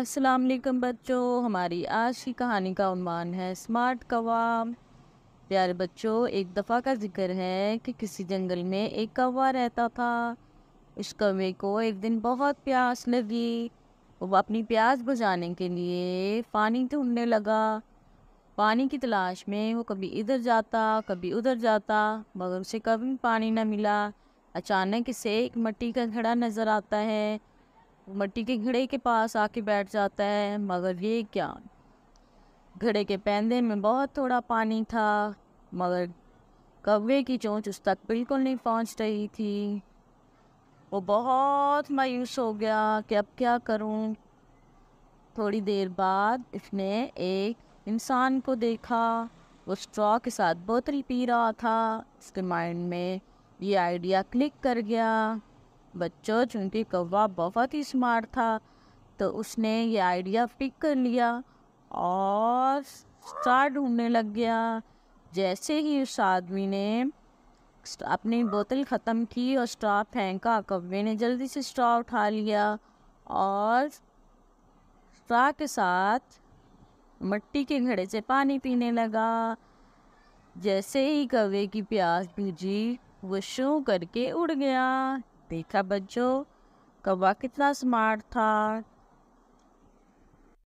अस्सलाम वालेकुम बच्चों हमारी आज की कहानी का उन्वान है स्मार्ट कौवा प्यारे बच्चों एक दफ़ा का जिक्र है कि किसी जंगल में एक कौवा रहता था उस कौवे को एक दिन बहुत प्यास लगी वो अपनी प्यास बुझाने के लिए पानी ढूंढने लगा पानी की तलाश में वो कभी इधर जाता कभी उधर जाता मगर उसे कभी पानी न मिला अचानक से एक मट्टी का घड़ा नज़र आता है मट्टी के घड़े के पास आके बैठ जाता है मगर ये क्या घड़े के पैंदे में बहुत थोड़ा पानी था मगर कौवे की चोंच उस तक बिल्कुल नहीं पहुंच रही थी वो बहुत मायूस हो गया कि अब क्या करूं थोड़ी देर बाद इसने एक इंसान को देखा वो स्ट्रॉ के साथ बोतल पी रहा था इसके माइंड में ये आइडिया क्लिक कर गया बच्चों चूँकि कौवा बहुत ही स्मार्ट था तो उसने ये आइडिया पिक कर लिया और स्टार ढूंढने लग गया जैसे ही उस आदमी ने अपनी बोतल ख़त्म की और स्ट्रॉ फेंका कौवे ने जल्दी से स्ट्रॉ उठा लिया और स्ट्रॉ के साथ मिट्टी के घड़े से पानी पीने लगा जैसे ही कौवे की प्यास बुझी वो शू करके उड़ गया देखा बच्चों कौवा कितना स्मार्ट था